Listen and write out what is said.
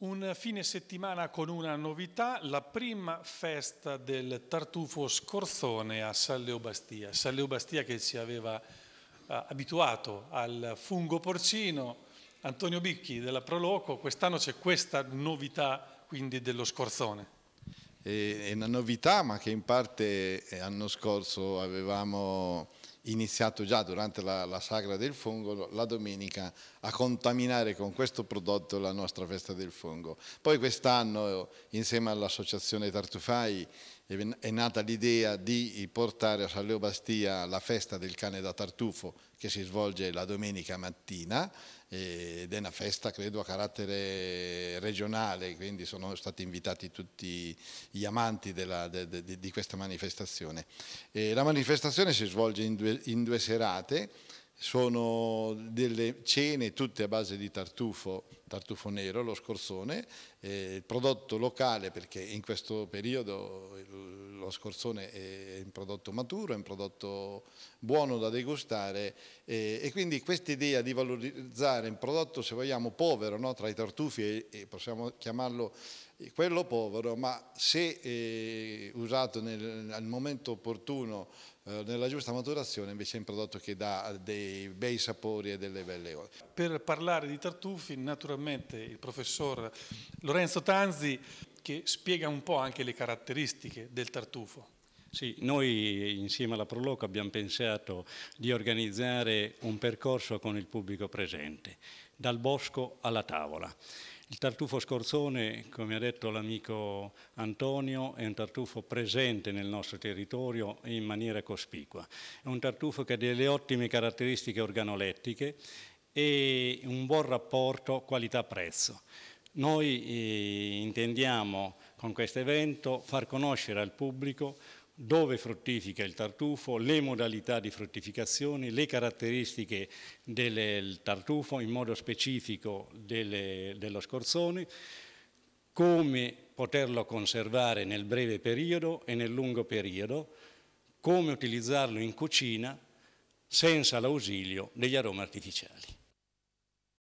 Un fine settimana con una novità, la prima festa del tartufo scorzone a San Leobastia. San Leobastia che ci aveva eh, abituato al fungo porcino, Antonio Bicchi della Proloco, quest'anno c'è questa novità quindi dello scorzone. Eh, è una novità ma che in parte eh, l'anno scorso avevamo iniziato già durante la, la, sagra del fungo la domenica a contaminare con questo prodotto la nostra festa del fungo. Poi quest'anno insieme all'associazione Tartufai è nata l'idea di portare a San Leo Bastia la festa del cane da tartufo che si svolge la domenica mattina ed è una festa credo a carattere regionale, quindi sono stati invitati tutti gli amanti della, de, de, di questa manifestazione. E la manifestazione si svolge in due, in due serate sono delle cene tutte a base di tartufo, tartufo nero, lo scorzone, eh, prodotto locale perché in questo periodo lo scorzone è un prodotto maturo, è un prodotto buono da degustare eh, e quindi questa idea di valorizzare un prodotto se vogliamo povero no, tra i tartufi e, e possiamo chiamarlo quello povero, ma se eh, usato nel, al momento opportuno, eh, nella giusta maturazione, invece è un prodotto che dà dei bei sapori e delle belle ore. Per parlare di tartufi, naturalmente il professor Lorenzo Tanzi che spiega un po' anche le caratteristiche del tartufo. Sì, noi insieme alla Proloco abbiamo pensato di organizzare un percorso con il pubblico presente, dal bosco alla tavola. Il tartufo scorzone, come ha detto l'amico Antonio, è un tartufo presente nel nostro territorio in maniera cospicua. È un tartufo che ha delle ottime caratteristiche organolettiche e un buon rapporto qualità-prezzo. Noi eh, intendiamo con questo evento far conoscere al pubblico dove fruttifica il tartufo, le modalità di fruttificazione, le caratteristiche del tartufo, in modo specifico delle, dello scorzone, come poterlo conservare nel breve periodo e nel lungo periodo, come utilizzarlo in cucina senza l'ausilio degli aromi artificiali.